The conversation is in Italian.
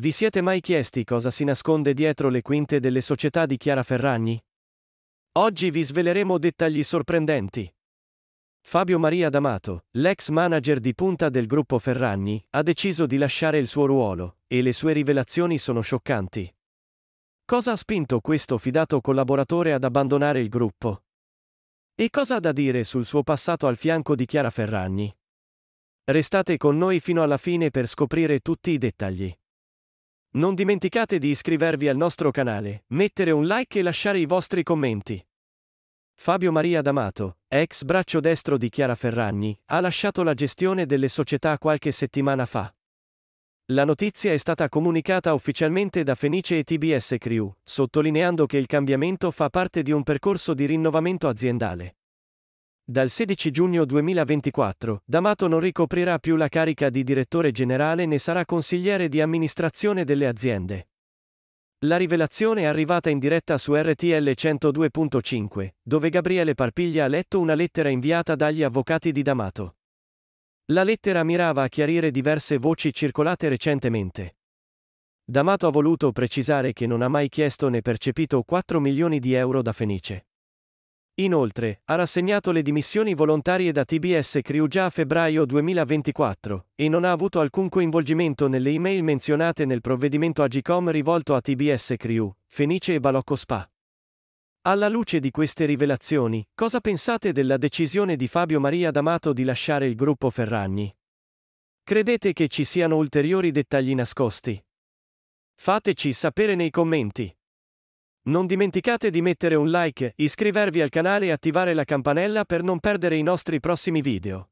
Vi siete mai chiesti cosa si nasconde dietro le quinte delle società di Chiara Ferragni? Oggi vi sveleremo dettagli sorprendenti. Fabio Maria D'Amato, l'ex manager di punta del gruppo Ferragni, ha deciso di lasciare il suo ruolo, e le sue rivelazioni sono scioccanti. Cosa ha spinto questo fidato collaboratore ad abbandonare il gruppo? E cosa ha da dire sul suo passato al fianco di Chiara Ferragni? Restate con noi fino alla fine per scoprire tutti i dettagli. Non dimenticate di iscrivervi al nostro canale, mettere un like e lasciare i vostri commenti. Fabio Maria D'Amato, ex braccio destro di Chiara Ferragni, ha lasciato la gestione delle società qualche settimana fa. La notizia è stata comunicata ufficialmente da Fenice e TBS Crew, sottolineando che il cambiamento fa parte di un percorso di rinnovamento aziendale. Dal 16 giugno 2024, D'Amato non ricoprirà più la carica di direttore generale né sarà consigliere di amministrazione delle aziende. La rivelazione è arrivata in diretta su RTL 102.5, dove Gabriele Parpiglia ha letto una lettera inviata dagli avvocati di D'Amato. La lettera mirava a chiarire diverse voci circolate recentemente. D'Amato ha voluto precisare che non ha mai chiesto né percepito 4 milioni di euro da Fenice. Inoltre, ha rassegnato le dimissioni volontarie da TBS Crew già a febbraio 2024 e non ha avuto alcun coinvolgimento nelle email menzionate nel provvedimento Agicom rivolto a TBS Crew, Fenice e Balocco Spa. Alla luce di queste rivelazioni, cosa pensate della decisione di Fabio Maria D'Amato di lasciare il gruppo Ferragni? Credete che ci siano ulteriori dettagli nascosti? Fateci sapere nei commenti. Non dimenticate di mettere un like, iscrivervi al canale e attivare la campanella per non perdere i nostri prossimi video.